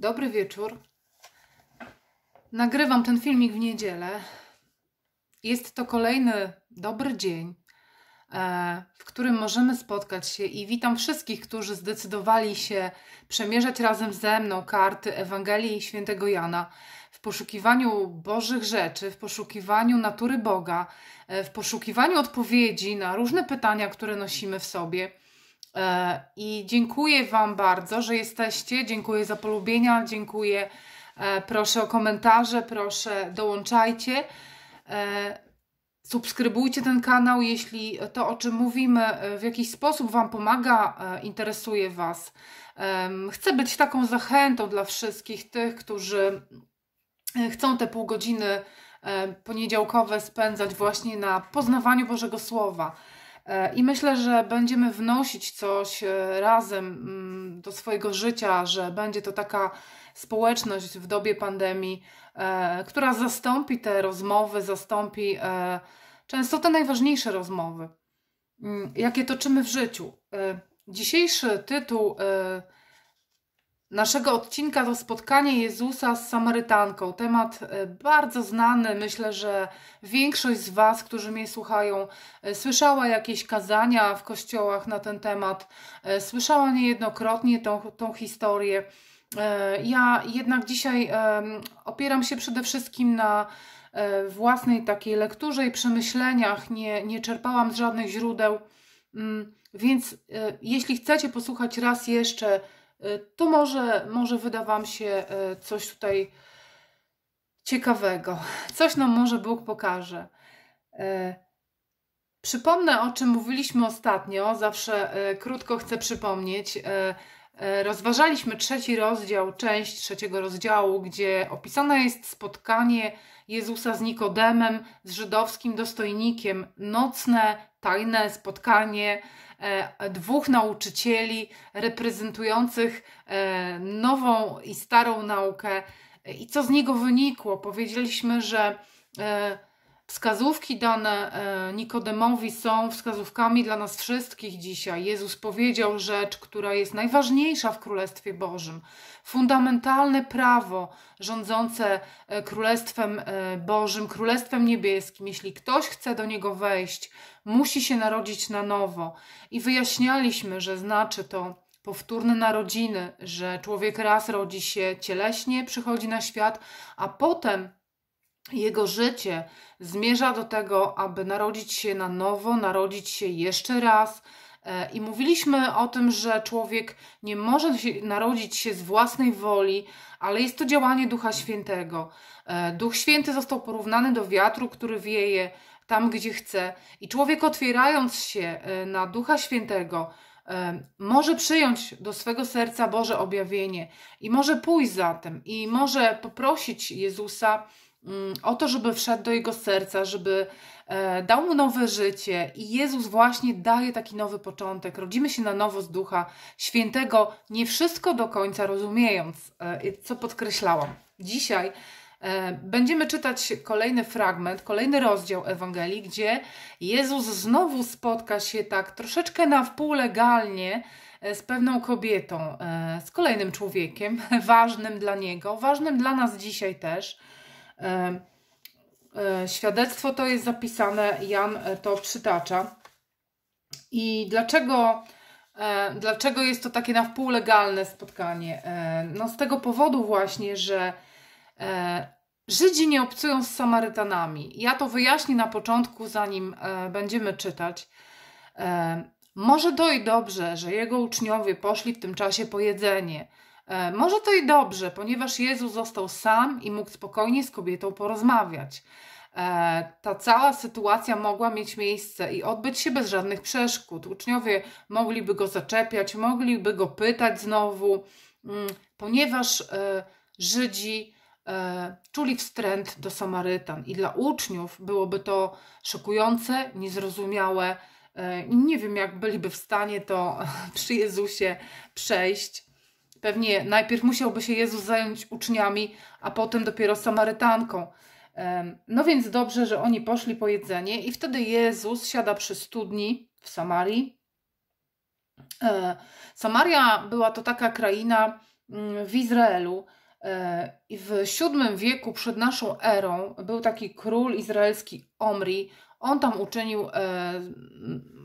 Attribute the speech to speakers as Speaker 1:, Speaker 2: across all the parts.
Speaker 1: Dobry wieczór. Nagrywam ten filmik w niedzielę. Jest to kolejny dobry dzień, e, w którym możemy spotkać się i witam wszystkich, którzy zdecydowali się przemierzać razem ze mną karty Ewangelii Świętego Jana w poszukiwaniu Bożych rzeczy, w poszukiwaniu natury Boga, e, w poszukiwaniu odpowiedzi na różne pytania, które nosimy w sobie E, I dziękuję Wam bardzo, że jesteście. Dziękuję za polubienia, dziękuję. E, proszę o komentarze, proszę dołączajcie. E, subskrybujcie ten kanał, jeśli to, o czym mówimy, w jakiś sposób Wam pomaga, interesuje Was. Chcę być taką zachętą dla wszystkich tych, którzy chcą te pół godziny poniedziałkowe spędzać właśnie na poznawaniu Bożego Słowa. E, I myślę, że będziemy wnosić coś e, razem mm, do swojego życia, że będzie to taka społeczność w dobie pandemii, e, która zastąpi te rozmowy, zastąpi często te najważniejsze rozmowy, mm, jakie toczymy w życiu. Dzisiejszy tytuł naszego odcinka to spotkanie Jezusa z Samarytanką. Temat e, bardzo znany. Myślę, że większość z Was, którzy mnie słuchają, e, słyszała jakieś kazania w kościołach na ten temat. E, słyszała niejednokrotnie tą, tą historię. Ja jednak dzisiaj opieram się przede wszystkim na własnej takiej lekturze i przemyśleniach. Nie, nie czerpałam z żadnych źródeł. Mm, więc jeśli chcecie posłuchać raz jeszcze, E, to może, może wyda Wam się e, coś tutaj ciekawego. Coś nam może Bóg pokaże. E, przypomnę, o czym mówiliśmy ostatnio, zawsze krótko chcę przypomnieć. Rozważaliśmy trzeci rozdział, część trzeciego rozdziału, gdzie opisane jest spotkanie Jezusa z Nikodemem, z żydowskim dostojnikiem, nocne tajne spotkanie e, dwóch nauczycieli reprezentujących e, nową i starą naukę i co z niego wynikło. Powiedzieliśmy, że e, Wskazówki dane e, Nikodemowi są wskazówkami dla nas wszystkich dzisiaj. Jezus powiedział rzecz, która jest najważniejsza w Królestwie Bożym. Fundamentalne prawo rządzące e, Królestwem e, Bożym, Królestwem Niebieskim. Jeśli ktoś chce do niego wejść, musi się narodzić na nowo. I wyjaśnialiśmy, że znaczy to powtórne narodziny, że człowiek raz rodzi się cieleśnie, przychodzi na świat, a potem jego życie zmierza do tego, aby narodzić się na nowo, narodzić się jeszcze raz. E, I mówiliśmy o tym, że człowiek nie może się narodzić się z własnej woli, ale jest to działanie Ducha Świętego. E, Duch Święty został porównany do wiatru, który wieje tam, gdzie chce, i człowiek otwierając się e, na Ducha Świętego, może przyjąć do swego serca Boże objawienie i może pójść za tym i może poprosić Jezusa Mm, o to, żeby wszedł do jego serca, żeby e, dał mu nowe życie i Jezus właśnie daje taki nowy początek. Rodzimy się na nowo z Ducha Świętego, nie wszystko do końca rozumiejąc, e, co podkreślałam. Dzisiaj e, będziemy czytać kolejny fragment, kolejny rozdział Ewangelii, gdzie Jezus znowu spotka się tak troszeczkę na wpół legalnie z pewną kobietą, z kolejnym człowiekiem, ważnym dla niego, ważnym dla nas dzisiaj też E, e, świadectwo to jest zapisane, Jan to przytacza. I dlaczego, e, dlaczego jest to takie na wpół legalne spotkanie? No z tego powodu właśnie, że Żydzi nie obcują z Samarytanami. Ja to wyjaśnię na początku, zanim będziemy czytać. Może to i dobrze, że jego uczniowie poszli w tym czasie po jedzenie, E, może to i dobrze, ponieważ Jezus został sam i mógł spokojnie z kobietą porozmawiać. E, ta cała sytuacja mogła mieć miejsce i odbyć się bez żadnych przeszkód. Uczniowie mogliby go zaczepiać, mogliby go pytać znowu, mm, ponieważ e, Żydzi czuli wstręt do Samarytan i dla uczniów byłoby to szokujące, niezrozumiałe. Nie wiem, jak byliby w stanie to przy Jezusie przejść Pewnie najpierw musiałby się Jezus zająć uczniami, a potem dopiero Samarytanką. No więc dobrze, że oni poszli po jedzenie, i wtedy Jezus siada przy studni w Samarii. E, Samaria była to taka kraina mm, w Izraelu. E, I w VII wieku przed naszą erą był taki król izraelski Omri. On tam uczynił e,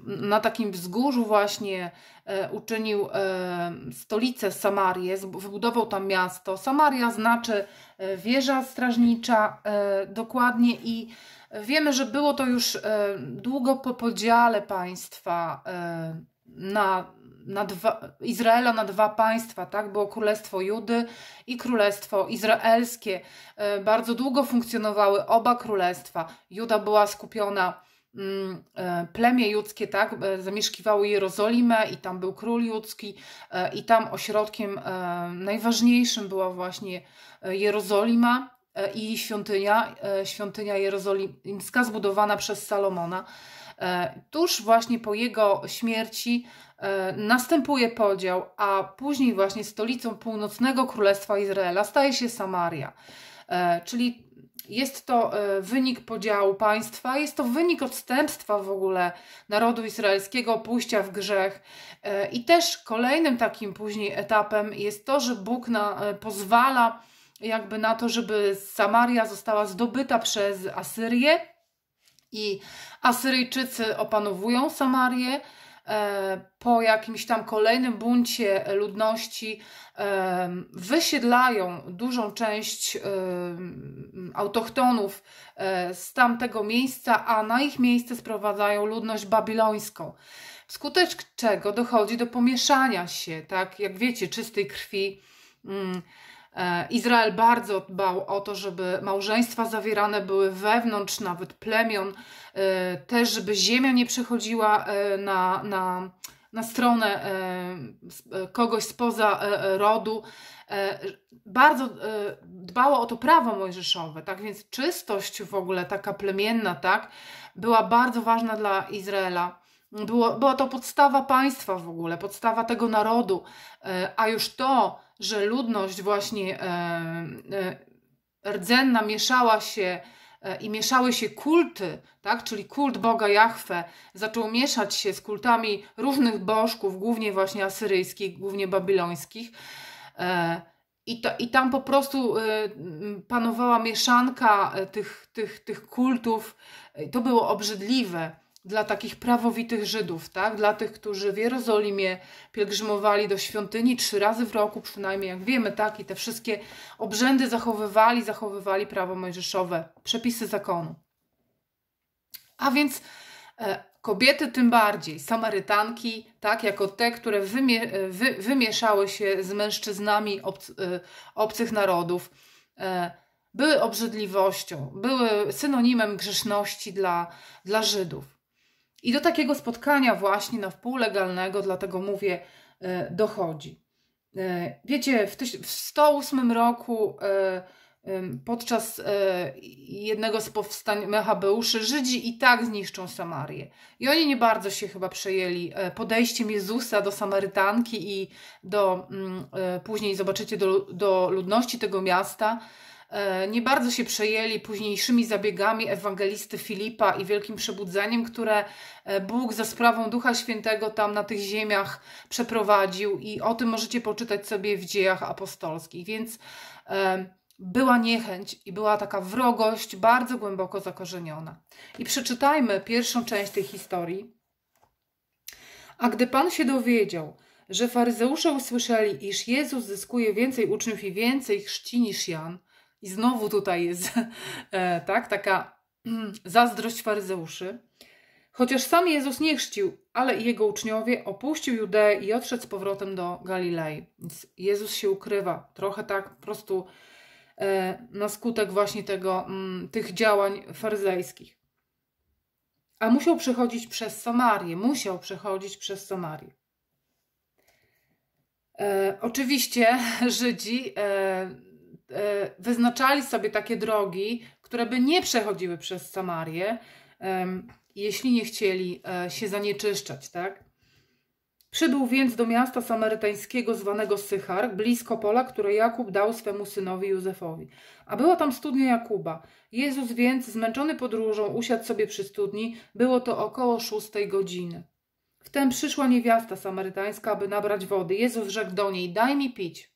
Speaker 1: na takim wzgórzu właśnie e, uczynił e, stolicę Samarię, wybudował tam miasto. Samaria znaczy e, wieża strażnicza dokładnie i wiemy, że było to już długo po podziale państwa na, na dwa, Izraela na dwa państwa, tak? Było Królestwo Judy i Królestwo Izraelskie. Bardzo długo funkcjonowały oba królestwa. Juda była skupiona Mm, e, plemię judzkie, tak, e, zamieszkiwało Jerozolimę i tam był król judzki e, i tam ośrodkiem najważniejszym była właśnie Jerozolima i świątynia, świątynia jerozolimska zbudowana przez Salomona. Tuż właśnie po jego śmierci następuje podział, a później właśnie stolicą północnego królestwa Izraela staje się Samaria. Czyli jest to e, wynik podziału państwa, jest to wynik odstępstwa w ogóle narodu izraelskiego, pójścia w grzech. E, I też kolejnym takim później etapem jest to, że Bóg na, e, pozwala jakby na to, żeby Samaria została zdobyta przez Asyrię i Asyryjczycy opanowują Samarię E, po jakimś tam kolejnym buncie ludności e, wysiedlają dużą część e, autochtonów z tamtego miejsca, a na ich miejsce sprowadzają ludność babilońską. Wskutek czego dochodzi do pomieszania się, tak jak wiecie, czystej krwi. Mm, Izrael bardzo dbał o to, żeby małżeństwa zawierane były wewnątrz nawet plemion, E, też żeby ziemia nie przechodziła e, na, na, na stronę e, kogoś spoza rodu. Bardzo dbało o to prawo mojżeszowe, tak więc czystość w ogóle taka plemienna, tak, była bardzo ważna dla Izraela. Było, była to podstawa państwa w ogóle, podstawa tego narodu, a już to, że ludność właśnie rdzenna mieszała się E, i mieszały się kulty, tak? czyli kult Boga Jahwe zaczął mieszać się z kultami różnych bożków, głównie właśnie asyryjskich, głównie babilońskich. E, I, to, I tam po prostu e, panowała mieszanka tych, tych, tych kultów. To było obrzydliwe dla takich prawowitych Żydów, tak? dla tych, którzy w Jerozolimie pielgrzymowali do świątyni trzy razy w roku, przynajmniej jak wiemy, tak? i te wszystkie obrzędy zachowywali, zachowywali prawo mojżeszowe, przepisy zakonu. A więc e, kobiety tym bardziej, Samarytanki, tak? jako te, które wymie, e, wy, wymieszały się z mężczyznami e, obcych narodów, e, były obrzydliwością, były synonimem grzeszności dla, dla Żydów. I do takiego spotkania właśnie na wpół legalnego, dlatego mówię, e, dochodzi. E, wiecie, w, 108 roku e, podczas jednego z powstań Mechabeuszy Żydzi i tak zniszczą Samarię. I oni nie bardzo się chyba przejęli podejściem Jezusa do Samarytanki i do, mm, później zobaczycie, do, do ludności tego miasta. E, nie bardzo się przejęli późniejszymi zabiegami ewangelisty Filipa i wielkim przebudzeniem, które e, Bóg za sprawą Ducha Świętego tam na tych ziemiach przeprowadził, i o tym możecie poczytać sobie w dziejach apostolskich. Więc e, była niechęć i była taka wrogość bardzo głęboko zakorzeniona. I przeczytajmy pierwszą część tej historii. A gdy Pan się dowiedział, że faryzeusze usłyszeli, iż Jezus zyskuje więcej uczniów i więcej chrzci niż Jan, i znowu tutaj jest e, tak, taka mm, zazdrość faryzeuszy. Chociaż sam Jezus nie chrzcił, ale i jego uczniowie opuścił Judeę i odszedł z powrotem do Galilei. Więc Jezus się ukrywa, trochę tak po prostu e, na skutek właśnie tego, mm, tych działań faryzejskich. A musiał przechodzić przez Samarię, musiał przechodzić przez Samarię. E, oczywiście Żydzi e, E, wyznaczali sobie takie drogi, które by nie przechodziły przez Samarię, jeśli nie chcieli e, się zanieczyszczać, tak? Przybył więc do miasta samarytańskiego zwanego Sychar, blisko pola, które Jakub dał swemu synowi Józefowi. A była tam studnia Jakuba. Jezus więc, zmęczony podróżą, usiadł sobie przy studni. Było to około szóstej godziny. Wtem przyszła niewiasta samarytańska, aby nabrać wody. Jezus rzekł do niej, daj mi pić.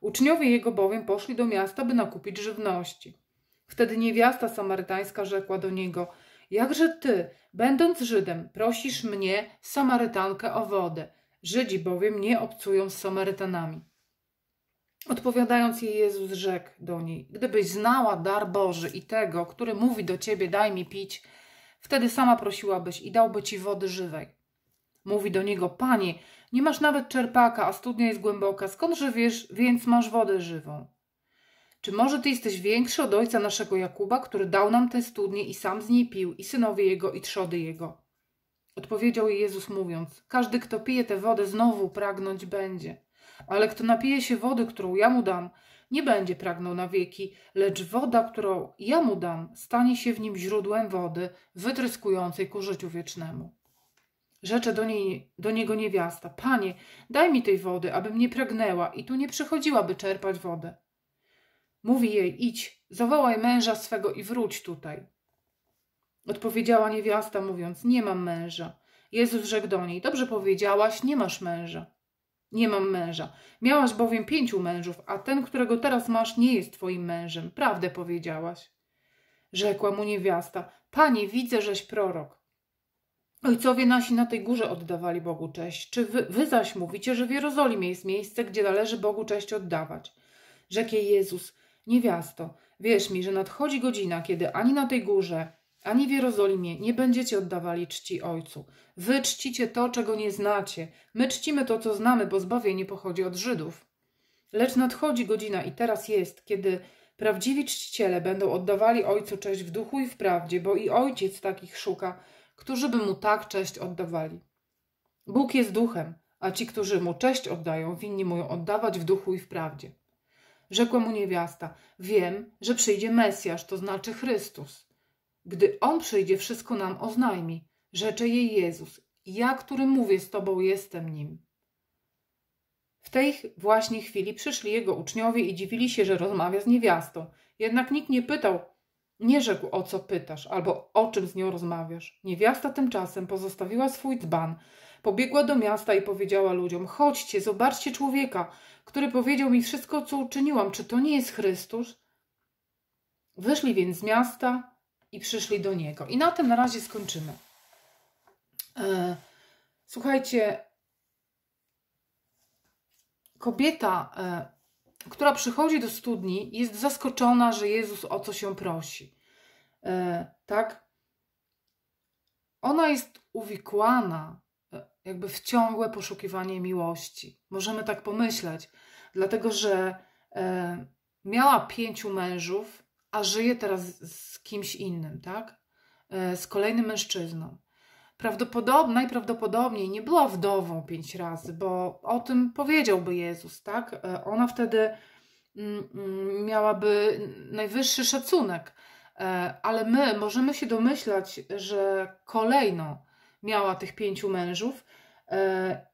Speaker 1: Uczniowie jego bowiem poszli do miasta, by nakupić żywności. Wtedy niewiasta samarytańska rzekła do niego: Jakże ty, będąc Żydem, prosisz mnie, Samarytankę, o wodę? Żydzi bowiem nie obcują z Samarytanami. Odpowiadając jej, Jezus rzekł do niej: Gdybyś znała dar Boży i tego, który mówi do ciebie: Daj mi pić, wtedy sama prosiłabyś i dałby ci wody żywej. Mówi do niego, panie, nie masz nawet czerpaka, a studnia jest głęboka. Skądże wiesz, więc masz wodę żywą? Czy może ty jesteś większy od ojca naszego Jakuba, który dał nam tę studnię i sam z niej pił, i synowie jego, i trzody jego? Odpowiedział jej Jezus mówiąc, każdy, kto pije tę wodę, znowu pragnąć będzie. Ale kto napije się wody, którą ja mu dam, nie będzie pragnął na wieki, lecz woda, którą ja mu dam, stanie się w nim źródłem wody, wytryskującej ku życiu wiecznemu. Rzeczę do, niej, do niego niewiasta: Panie, daj mi tej wody, abym nie pragnęła i tu nie przychodziła, by czerpać wodę. Mówi jej: Idź, zawołaj męża swego i wróć tutaj. Odpowiedziała niewiasta, mówiąc: Nie mam męża. Jezus rzekł do niej: Dobrze powiedziałaś, nie masz męża. Nie mam męża. Miałaś bowiem pięciu mężów, a ten, którego teraz masz, nie jest twoim mężem. Prawdę powiedziałaś. Rzekła mu niewiasta: Panie, widzę, żeś prorok. Ojcowie nasi na tej górze oddawali Bogu cześć. Czy wy, wy zaś mówicie, że w Jerozolimie jest miejsce, gdzie należy Bogu cześć oddawać? Rzekł jej Jezus, niewiasto, wierz mi, że nadchodzi godzina, kiedy ani na tej górze, ani w Jerozolimie nie będziecie oddawali czci Ojcu. Wy czcicie to, czego nie znacie. My czcimy to, co znamy, bo zbawienie pochodzi od Żydów. Lecz nadchodzi godzina i teraz jest, kiedy prawdziwi czciciele będą oddawali Ojcu cześć w duchu i w prawdzie, bo i Ojciec takich szuka – którzy by mu tak cześć oddawali. Bóg jest duchem, a ci, którzy mu cześć oddają, winni mu ją oddawać w duchu i w prawdzie. Rzekła mu niewiasta: Wiem, że przyjdzie Mesjasz, to znaczy Chrystus. Gdy on przyjdzie, wszystko nam oznajmi. Rzecze jej Jezus: Ja, który mówię z tobą, jestem nim. W tej właśnie chwili przyszli jego uczniowie i dziwili się, że rozmawia z niewiastą. Jednak nikt nie pytał, nie rzekł, o co pytasz, albo o czym z nią rozmawiasz. Niewiasta tymczasem pozostawiła swój dzban, pobiegła do miasta i powiedziała ludziom: Chodźcie, zobaczcie człowieka, który powiedział mi wszystko, co uczyniłam. Czy to nie jest Chrystus? Wyszli więc z miasta i przyszli do niego. I na tym na razie skończymy. E, słuchajcie, kobieta. E, która przychodzi do studni jest zaskoczona, że Jezus o co się prosi. E, tak? Ona jest uwikłana e, jakby w ciągłe poszukiwanie miłości. Możemy tak pomyśleć, dlatego że e, miała pięciu mężów, a żyje teraz z kimś innym, tak? E, z kolejnym mężczyzną prawdopodobnie, najprawdopodobniej nie była wdową pięć razy, bo o tym powiedziałby Jezus, tak? E, ona wtedy mm, mm, miałaby najwyższy szacunek, e, ale my możemy się domyślać, że kolejno miała tych pięciu mężów. E,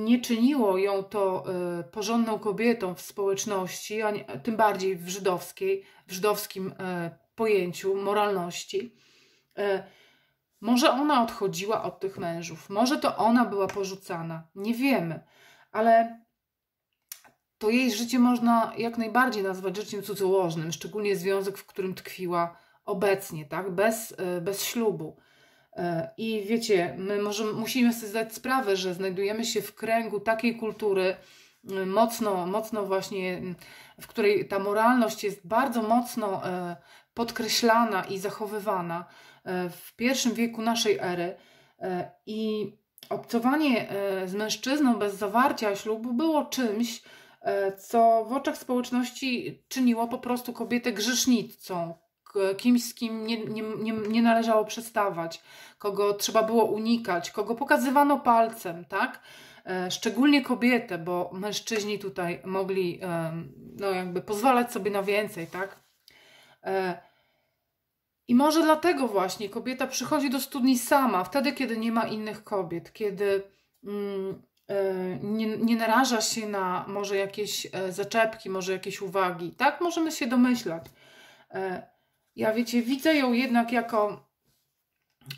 Speaker 1: nie czyniło ją to porządną kobietą w społeczności, tym bardziej w żydowskiej, w żydowskim pojęciu moralności. Może ona odchodziła od tych mężów, może to ona była porzucana, nie wiemy, ale to jej życie można jak najbardziej nazwać życiem cudzołożnym, szczególnie związek, w którym tkwiła obecnie, tak? bez, e, bez ślubu. E, I wiecie, my może musimy sobie zdać sprawę, że znajdujemy się w kręgu takiej kultury, mocno, mocno właśnie, w której ta moralność jest bardzo mocno e, podkreślana i zachowywana e, w pierwszym wieku naszej ery. E, I obcowanie e, z mężczyzną bez zawarcia ślubu było czymś, co w oczach społeczności czyniło po prostu kobietę grzesznicą, kimś, z kim nie, nie, nie, nie, należało przestawać, kogo trzeba było unikać, kogo pokazywano palcem, tak? Szczególnie kobietę, bo mężczyźni tutaj mogli no jakby pozwalać sobie na więcej, tak? E, I może dlatego właśnie kobieta przychodzi do studni sama, wtedy, kiedy nie ma innych kobiet, kiedy mm, e, nie, nie naraża się na może jakieś e, zaczepki, może jakieś uwagi. Tak możemy się domyślać. Ja wiecie, widzę ją jednak jako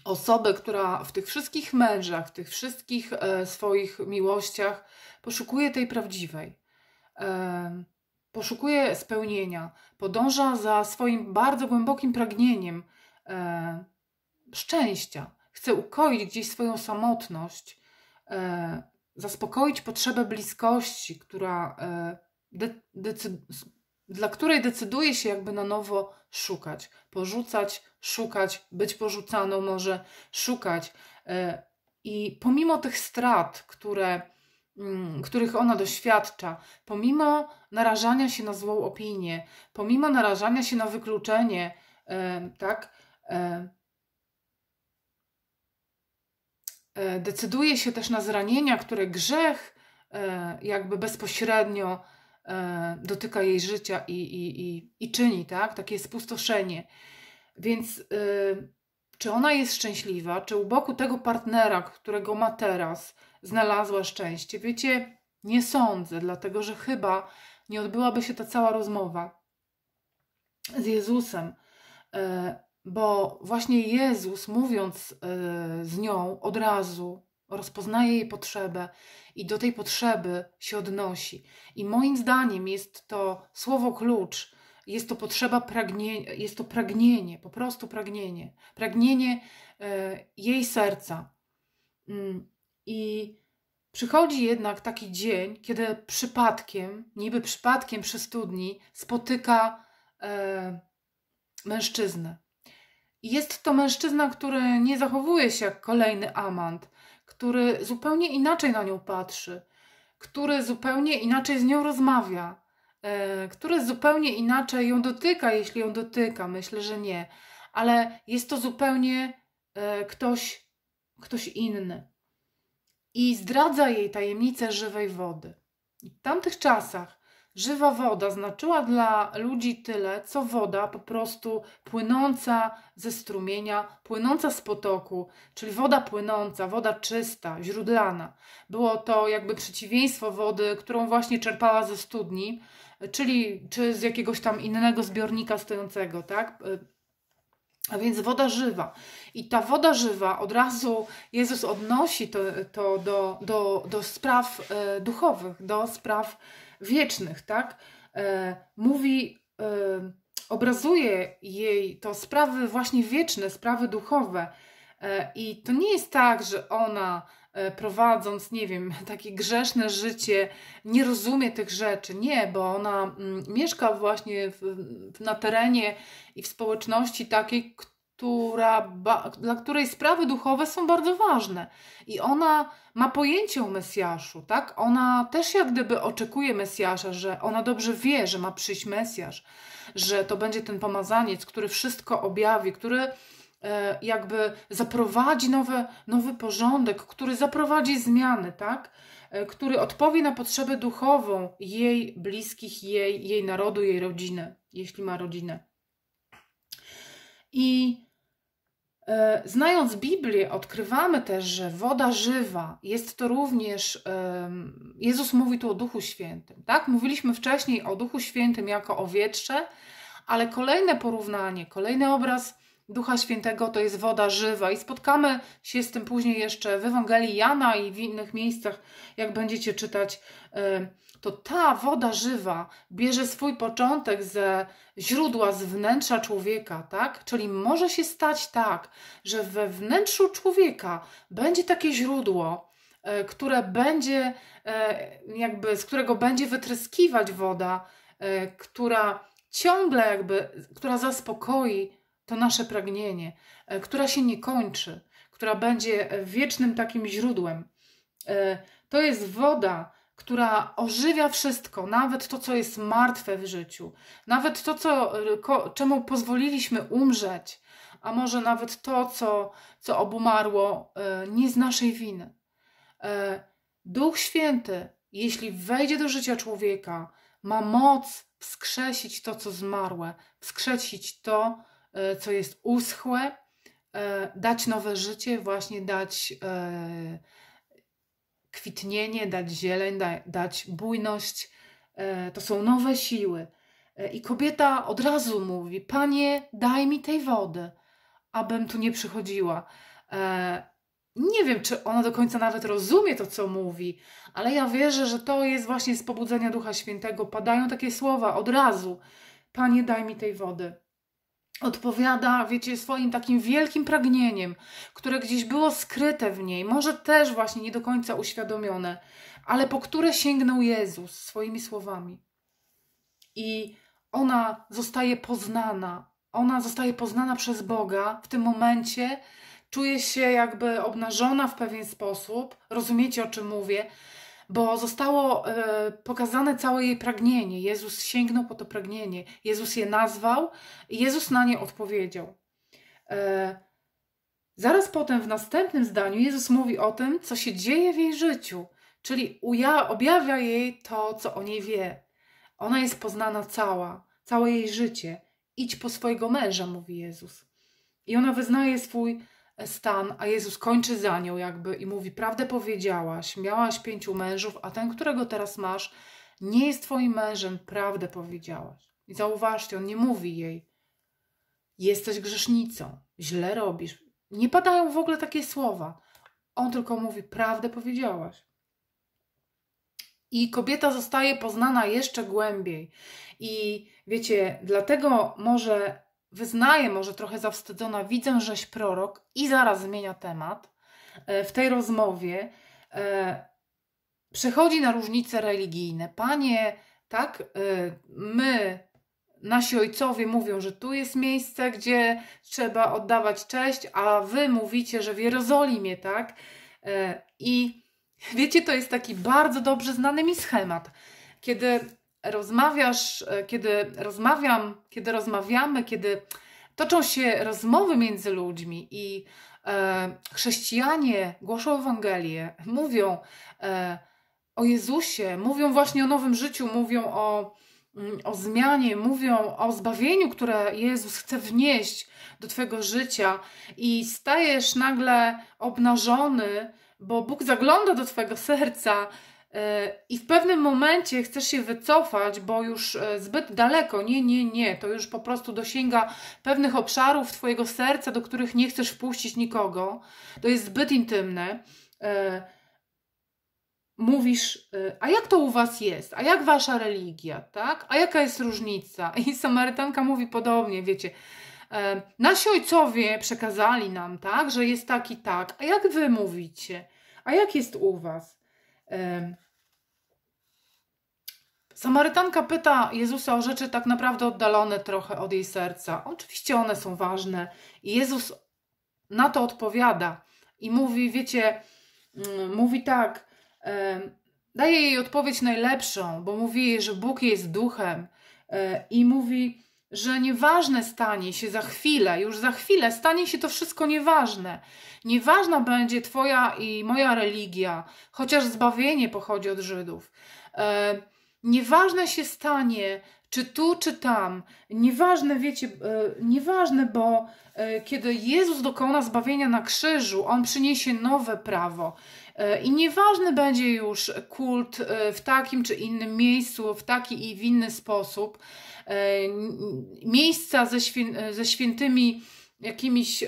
Speaker 1: osobę, która w tych wszystkich mężach, w tych wszystkich swoich miłościach poszukuje tej prawdziwej poszukuje spełnienia, podąża za swoim bardzo głębokim pragnieniem e, szczęścia, chce ukoić gdzieś swoją samotność, e, zaspokoić potrzebę bliskości, która, e, de, decy, dla której decyduje się jakby na nowo szukać, porzucać, szukać, być porzucaną może, szukać. E, I pomimo tych strat, które Mm, których ona doświadcza, pomimo narażania się na złą opinię, pomimo narażania się na wykluczenie, tak, e, decyduje się też na zranienia, które grzech e, jakby bezpośrednio e, dotyka jej życia i, i, i, i czyni, tak, takie spustoszenie. Więc y, czy ona jest szczęśliwa, czy u boku tego partnera, którego ma teraz, znalazła szczęście. Wiecie, nie sądzę, dlatego że chyba nie odbyłaby się ta cała rozmowa z Jezusem, e, bo właśnie Jezus, mówiąc e, z nią od razu, rozpoznaje jej potrzebę i do tej potrzeby się odnosi. I moim zdaniem jest to słowo klucz, jest to potrzeba pragnienia, jest to pragnienie, po prostu pragnienie, pragnienie e, jej serca. Mm. I przychodzi jednak taki dzień, kiedy przypadkiem, niby przypadkiem przy studni, spotyka e, mężczyznę. I jest to mężczyzna, który nie zachowuje się jak kolejny amant, który zupełnie inaczej na nią patrzy, który zupełnie inaczej z nią rozmawia, e, który zupełnie inaczej ją dotyka, jeśli ją dotyka. Myślę, że nie, ale jest to zupełnie e, ktoś, ktoś inny i zdradza jej tajemnicę żywej wody. w tamtych czasach żywa woda znaczyła dla ludzi tyle, co woda po prostu płynąca ze strumienia, płynąca z potoku, czyli woda płynąca, woda czysta, źródlana. Było to jakby przeciwieństwo wody, którą właśnie czerpała ze studni, czyli czy z jakiegoś tam innego zbiornika stojącego, tak? A więc woda żywa. I ta woda żywa od razu Jezus odnosi to, to do, do, do spraw e, duchowych, do spraw wiecznych, tak? E, mówi, e, obrazuje jej to sprawy właśnie wieczne, sprawy duchowe. I to nie jest tak, że ona E, prowadząc, nie wiem, takie grzeszne życie, nie rozumie tych rzeczy. Nie, bo ona mm, mieszka właśnie w, na terenie i w społeczności takiej, która, ba, dla której sprawy duchowe są bardzo ważne. I ona ma pojęcie o Mesjaszu, tak? Ona też jak gdyby oczekuje Mesjasza, że ona dobrze wie, że ma przyjść Mesjasz, że to będzie ten pomazaniec, który wszystko objawi, który E, jakby zaprowadzi nowy, nowy porządek, który zaprowadzi zmiany, tak? E, który odpowie na potrzebę duchową jej bliskich, jej, jej narodu, jej rodziny, jeśli ma rodzinę. I e, znając Biblię, odkrywamy też, że woda żywa jest to również. E, Jezus mówi tu o Duchu Świętym, tak? Mówiliśmy wcześniej o Duchu Świętym jako o wietrze, ale kolejne porównanie, kolejny obraz Ducha Świętego to jest woda żywa i spotkamy się z tym później jeszcze w Ewangelii Jana i w innych miejscach, jak będziecie czytać, y, to ta woda żywa bierze swój początek ze źródła, z wnętrza człowieka, tak? Czyli może się stać tak, że we wnętrzu człowieka będzie takie źródło, y, które będzie, y, jakby, z którego będzie wytryskiwać woda, która ciągle jakby, która zaspokoi to nasze pragnienie, e, która się nie kończy, która będzie e, wiecznym takim źródłem. E, to jest woda, która ożywia wszystko, nawet to, co jest martwe w życiu, nawet to, co, czemu pozwoliliśmy umrzeć, a może nawet to, co, co obumarło nie z naszej winy. Duch Święty, jeśli wejdzie do życia człowieka, ma moc wskrzesić to, co zmarłe, wskrzesić to, E, co jest uschłe, e, dać nowe życie, właśnie dać e, kwitnienie, dać zieleń, dać bujność. To są nowe siły. I kobieta od razu mówi: Panie, daj mi tej wody, abym tu nie przychodziła. Nie wiem, czy ona do końca nawet rozumie to, co mówi, ale ja wierzę, że to jest właśnie z pobudzenia Ducha Świętego. Padają takie słowa od razu: Panie, daj mi tej wody odpowiada, wiecie, swoim takim wielkim pragnieniem, które gdzieś było skryte w niej, może też właśnie nie do końca uświadomione, ale po które sięgnął Jezus swoimi słowami. I ona zostaje poznana, ona zostaje poznana przez Boga w tym momencie, czuje się jakby obnażona w pewien sposób, rozumiecie o czym mówię, bo zostało e, pokazane całe jej pragnienie. Jezus sięgnął po to pragnienie, Jezus je nazwał, Jezus na nie odpowiedział. E, zaraz potem w następnym zdaniu Jezus mówi o tym, co się dzieje w jej życiu, czyli objawia jej to, co o niej wie. Ona jest poznana cała, całe jej życie. Idź po swojego męża, mówi Jezus. I ona wyznaje swój stan, a Jezus kończy za nią jakby i mówi: Prawdę powiedziałaś, miałaś pięciu mężów, a ten, którego teraz masz, nie jest twoim mężem, prawdę powiedziałaś. I zauważcie, on nie mówi jej: Jesteś grzesznicą, źle robisz. Nie padają w ogóle takie słowa. On tylko mówi: Prawdę powiedziałaś. I kobieta zostaje poznana jeszcze głębiej. I wiecie, dlatego może wyznaje może trochę zawstydzona, widzę, żeś prorok i zaraz zmienia temat e, w tej rozmowie. E, przechodzi na różnice religijne. Panie, tak, e, my, nasi ojcowie mówią, że tu jest miejsce, gdzie trzeba oddawać cześć, a wy mówicie, że w Jerozolimie, tak? I wiecie, to jest taki bardzo dobrze znany mi schemat. Kiedy rozmawiasz, e, kiedy rozmawiam, kiedy rozmawiamy, kiedy toczą się rozmowy między ludźmi i e, chrześcijanie głoszą Ewangelię, mówią e, o Jezusie, mówią właśnie o nowym życiu, mówią o, mm, o zmianie, mówią o zbawieniu, które Jezus chce wnieść do Twojego życia, i stajesz nagle obnażony, bo Bóg zagląda do Twojego serca E, I w pewnym momencie chcesz się wycofać, bo już e, zbyt daleko, nie, nie, nie, to już po prostu dosięga pewnych obszarów Twojego serca, do których nie chcesz wpuścić nikogo, to jest zbyt intymne. E, mówisz, a jak to u Was jest? A jak Wasza religia, tak? A jaka jest różnica? I Samarytanka mówi podobnie, wiecie. Nasi ojcowie przekazali nam, tak, że jest tak i tak. A jak Wy mówicie? A jak jest u Was? Samarytanka pyta Jezusa o rzeczy tak naprawdę oddalone trochę od jej serca. Oczywiście one są ważne. I Jezus na to odpowiada i mówi, wiecie, mm, mówi tak, daje jej odpowiedź najlepszą, bo mówi jej, że Bóg jest duchem e, i mówi, że nieważne stanie się za chwilę, już za chwilę stanie się to wszystko nieważne. Nieważna będzie Twoja i moja religia, chociaż zbawienie pochodzi od Żydów. E, Nieważne się stanie, czy tu, czy tam. Nieważne, wiecie, e, nieważne, bo e, kiedy Jezus dokona zbawienia na krzyżu, On przyniesie nowe prawo. E, I nieważny będzie już kult w takim czy innym miejscu, w taki i w inny sposób. Miejsca ze, świę, ze świętymi jakimiś,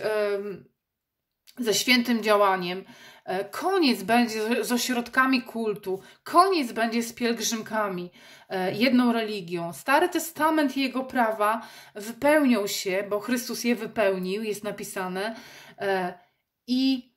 Speaker 1: ze świętym działaniem. E, koniec będzie z ośrodkami kultu, koniec będzie z pielgrzymkami, e, jedną religią. Stary Testament i jego prawa wypełnią się, bo Chrystus je wypełnił, jest napisane. E, I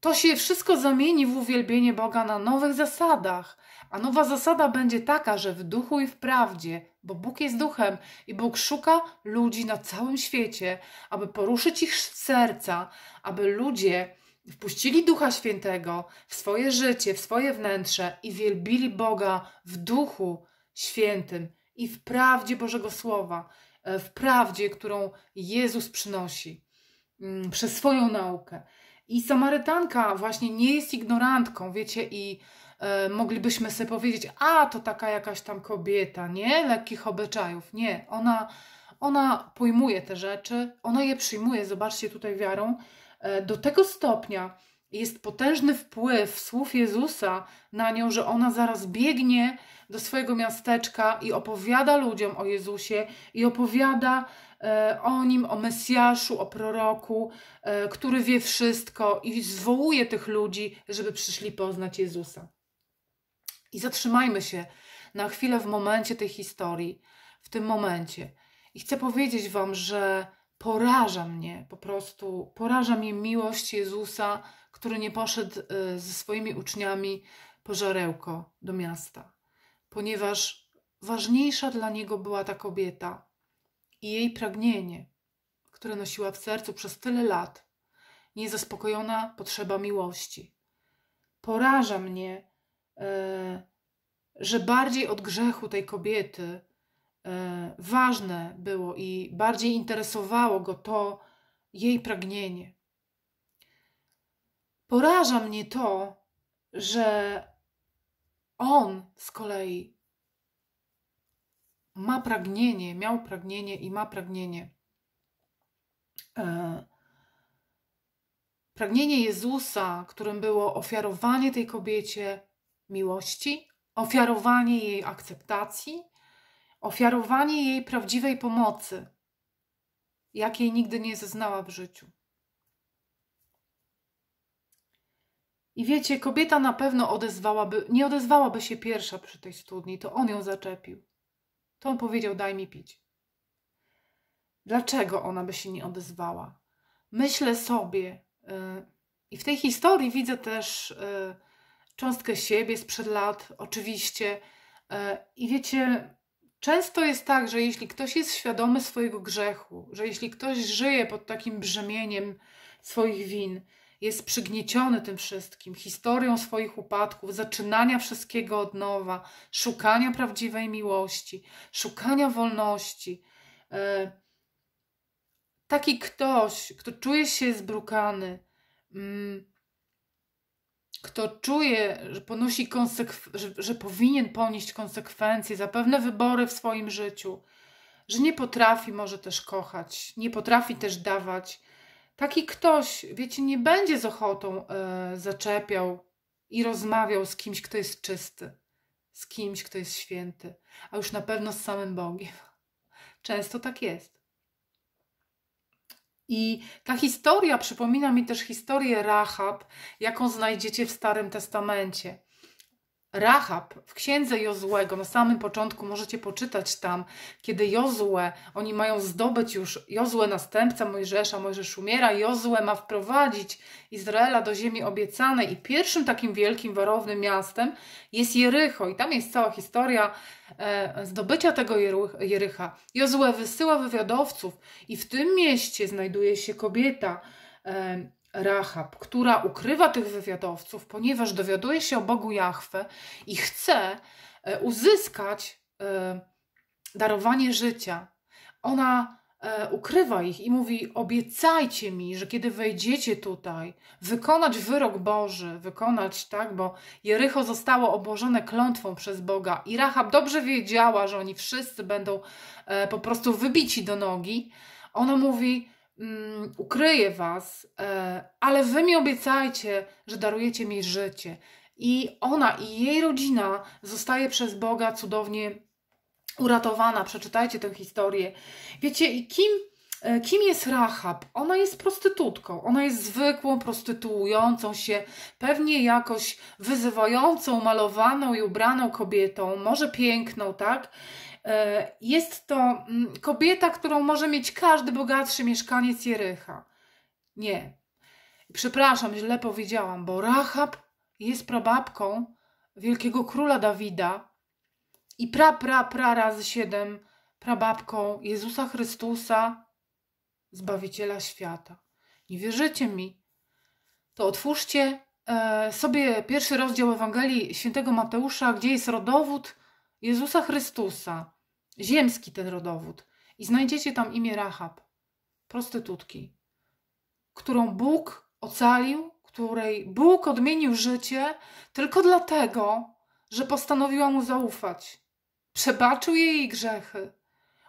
Speaker 1: to się wszystko zamieni w uwielbienie Boga na nowych zasadach. A nowa zasada będzie taka, że w duchu i w prawdzie, bo Bóg jest duchem i Bóg szuka ludzi na całym świecie, aby poruszyć ich serca, aby ludzie wpuścili Ducha Świętego w swoje życie, w swoje wnętrze i wielbili Boga w Duchu Świętym i w prawdzie Bożego Słowa, e, w prawdzie, którą Jezus przynosi mm, przez swoją naukę. I Samarytanka właśnie nie jest ignorantką, wiecie, i e, moglibyśmy sobie powiedzieć, a to taka jakaś tam kobieta, nie? Lekkich obyczajów. Nie, ona, ona pojmuje te rzeczy, ona je przyjmuje, zobaczcie tutaj wiarą, E, do tego stopnia jest potężny wpływ słów Jezusa na nią, że ona zaraz biegnie do swojego miasteczka i opowiada ludziom o Jezusie i opowiada e, o nim, o Mesjaszu, o proroku, e, który wie wszystko i zwołuje tych ludzi, żeby przyszli poznać Jezusa. I zatrzymajmy się na chwilę w momencie tej historii, w tym momencie. I chcę powiedzieć Wam, że poraża mnie po prostu, poraża mnie miłość Jezusa, który nie poszedł e, ze swoimi uczniami po żarełko do miasta, ponieważ ważniejsza dla niego była ta kobieta i jej pragnienie, które nosiła w sercu przez tyle lat, niezaspokojona potrzeba miłości. Poraża mnie, e, że bardziej od grzechu tej kobiety E, ważne było i bardziej interesowało go to jej pragnienie. Poraża mnie to, że on z kolei ma pragnienie, miał pragnienie i ma pragnienie. E, pragnienie Jezusa, którym było ofiarowanie tej kobiecie miłości, ofiarowanie jej akceptacji Ofiarowanie jej prawdziwej pomocy, jakiej nigdy nie zeznała w życiu. I wiecie, kobieta na pewno odezwałaby, nie odezwałaby się pierwsza przy tej studni, to on ją zaczepił. To on powiedział: Daj mi pić. Dlaczego ona by się nie odezwała? Myślę sobie, yy, i w tej historii widzę też yy, cząstkę siebie sprzed lat, oczywiście. Yy, I wiecie, Często jest tak, że jeśli ktoś jest świadomy swojego grzechu, że jeśli ktoś żyje pod takim brzemieniem swoich win, jest przygnieciony tym wszystkim, historią swoich upadków, zaczynania wszystkiego od nowa, szukania prawdziwej miłości, szukania wolności. E, taki ktoś, kto czuje się zbrukany, mm, kto czuje, że, ponosi konsekwens- że, że powinien ponieść konsekwencje za pewne wybory w swoim życiu, że nie potrafi może też kochać, nie potrafi też dawać, taki ktoś, wiecie, nie będzie z ochotą e, zaczepiał i rozmawiał z kimś, kto jest czysty, z kimś, kto jest święty, a już na pewno z samym Bogiem. Często tak jest. I ta historia przypomina mi też historię Rahab, jaką znajdziecie w Starym Testamencie. Rahab w księdze Jozłego, na samym początku możecie poczytać tam, kiedy Jozue, oni mają zdobyć już, Jozue następca Mojżesza, Mojżesz umiera, Jozue ma wprowadzić Izraela do ziemi obiecanej i pierwszym takim wielkim, warownym miastem jest Jericho i tam jest cała historia e, zdobycia tego Jericha. Jozue wysyła wywiadowców i w tym mieście znajduje się kobieta, e, Rahab, która ukrywa tych wywiadowców, ponieważ dowiaduje się o Bogu Jahwe i chce e, uzyskać e, darowanie życia. Ona e, ukrywa ich i mówi: Obiecajcie mi, że kiedy wejdziecie tutaj, wykonać wyrok Boży, wykonać, tak, bo Jericho zostało obłożone klątwą przez Boga i Rahab dobrze wiedziała, że oni wszyscy będą po prostu wybici do nogi. Ona mówi: ukryje mm, ukryję Was, e, ale Wy mi obiecajcie, że darujecie mi życie. I ona i jej rodzina zostaje przez Boga cudownie uratowana. Przeczytajcie tę historię. Wiecie, kim, e, kim jest Rahab? Ona jest prostytutką. Ona jest zwykłą prostytuującą się, pewnie jakoś wyzywającą, malowaną i ubraną kobietą, może piękną, tak? E, jest to mm, kobieta, którą może mieć każdy bogatszy mieszkaniec Jerycha. Nie. Przepraszam, źle powiedziałam, bo Rahab jest prababką wielkiego króla Dawida i pra, pra, pra razy siedem prababką Jezusa Chrystusa, Zbawiciela świata. Nie wierzycie mi? To otwórzcie e, sobie pierwszy rozdział Ewangelii Świętego Mateusza, gdzie jest rodowód Jezusa Chrystusa ziemski ten rodowód. I znajdziecie tam imię Rahab, prostytutki, którą Bóg ocalił, której Bóg odmienił życie tylko dlatego, że postanowiła mu zaufać. Przebaczył jej grzechy,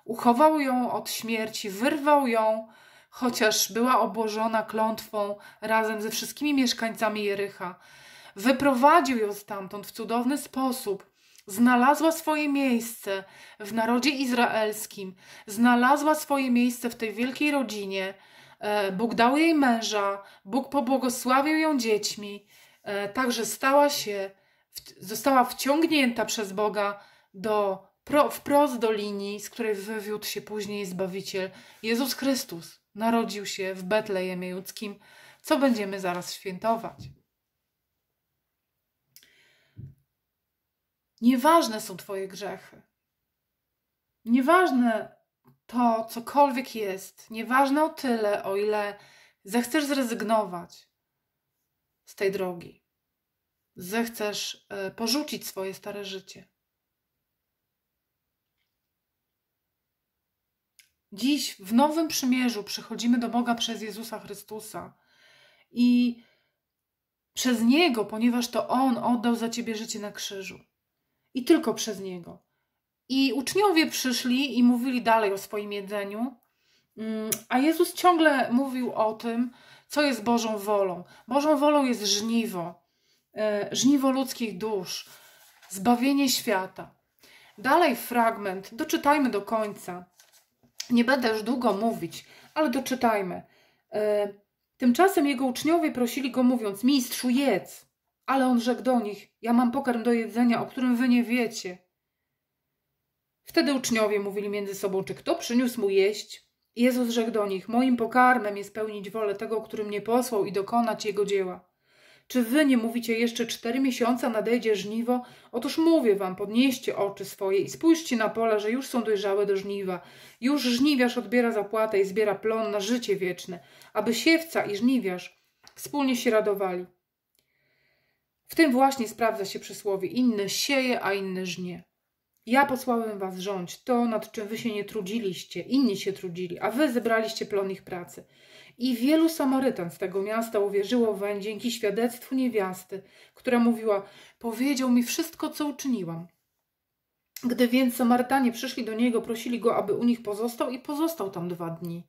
Speaker 1: uchował ją od śmierci, wyrwał ją, chociaż była obłożona klątwą razem ze wszystkimi mieszkańcami Jericha. Wyprowadził ją stamtąd w cudowny sposób znalazła swoje miejsce w narodzie izraelskim, znalazła swoje miejsce w tej wielkiej rodzinie. E, Bóg dał jej męża, Bóg pobłogosławił ją dziećmi, e, także stała się, została wciągnięta przez Boga do, wprost do linii, z której wywiódł się później Zbawiciel Jezus Chrystus. Narodził się w Betlejemie Judzkim, co będziemy zaraz świętować. Nieważne są Twoje grzechy. Nieważne to, cokolwiek jest. Nieważne o tyle, o ile zechcesz zrezygnować z tej drogi. Zechcesz e, porzucić swoje stare życie. Dziś w Nowym Przymierzu przychodzimy do Boga przez Jezusa Chrystusa i przez Niego, ponieważ to On oddał za Ciebie życie na krzyżu i tylko przez niego. I uczniowie przyszli i mówili dalej o swoim jedzeniu, mm, a Jezus ciągle mówił o tym, co jest Bożą wolą. Bożą wolą jest żniwo, e, żniwo ludzkich dusz, zbawienie świata. Dalej fragment, doczytajmy do końca. Nie będę już długo mówić, ale doczytajmy. E, tymczasem jego uczniowie prosili go, mówiąc: Mistrzu, jedz. Ale on rzekł do nich: Ja mam pokarm do jedzenia, o którym wy nie wiecie. Wtedy uczniowie mówili między sobą, czy kto przyniósł mu jeść. Jezus rzekł do nich: Moim pokarmem jest pełnić wolę tego, który mnie posłał i dokonać jego dzieła. Czy wy nie mówicie jeszcze cztery miesiące nadejdzie żniwo? Otóż mówię wam, podnieście oczy swoje i spójrzcie na pola, że już są dojrzałe do żniwa. Już żniwiarz odbiera zapłatę i zbiera plon na życie wieczne, aby siewca i żniwiarz wspólnie się radowali. W tym właśnie sprawdza się przysłowie inny sieje, a inny żnie. Ja posłałem was rządź to, nad czym wy się nie trudziliście, inni się trudzili, a wy zebraliście plon ich pracy. I wielu Samarytan z tego miasta uwierzyło weń dzięki świadectwu niewiasty, która mówiła, powiedział mi wszystko, co uczyniłam. Gdy więc Samarytanie przyszli do niego, prosili go, aby u nich pozostał i pozostał tam dwa dni.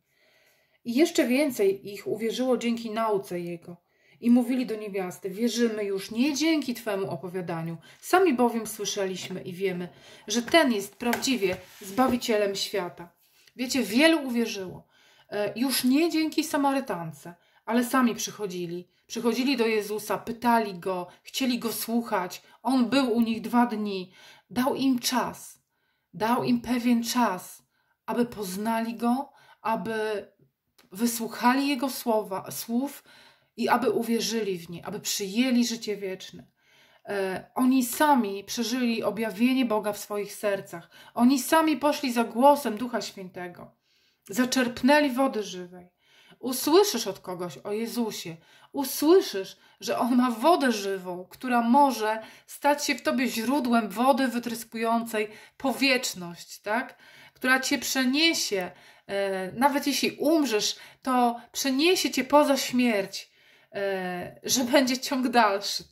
Speaker 1: I jeszcze więcej ich uwierzyło dzięki nauce jego i mówili do niewiasty: Wierzymy już nie dzięki Twemu opowiadaniu, sami bowiem słyszeliśmy i wiemy, że ten jest prawdziwie zbawicielem świata. Wiecie, wielu uwierzyło, e, już nie dzięki Samarytance, ale sami przychodzili. Przychodzili do Jezusa, pytali go, chcieli go słuchać. On był u nich dwa dni. Dał im czas, dał im pewien czas, aby poznali go, aby wysłuchali jego słowa, słów i aby uwierzyli w nie, aby przyjęli życie wieczne. E, oni sami przeżyli objawienie Boga w swoich sercach. Oni sami poszli za głosem Ducha Świętego. Zaczerpnęli wody żywej. Usłyszysz od kogoś o Jezusie. Usłyszysz, że On ma wodę żywą, która może stać się w tobie źródłem wody wytryskującej powieczność, tak? która cię przeniesie. E, nawet jeśli umrzesz, to przeniesie cię poza śmierć E, że będzie ciąg dalszy.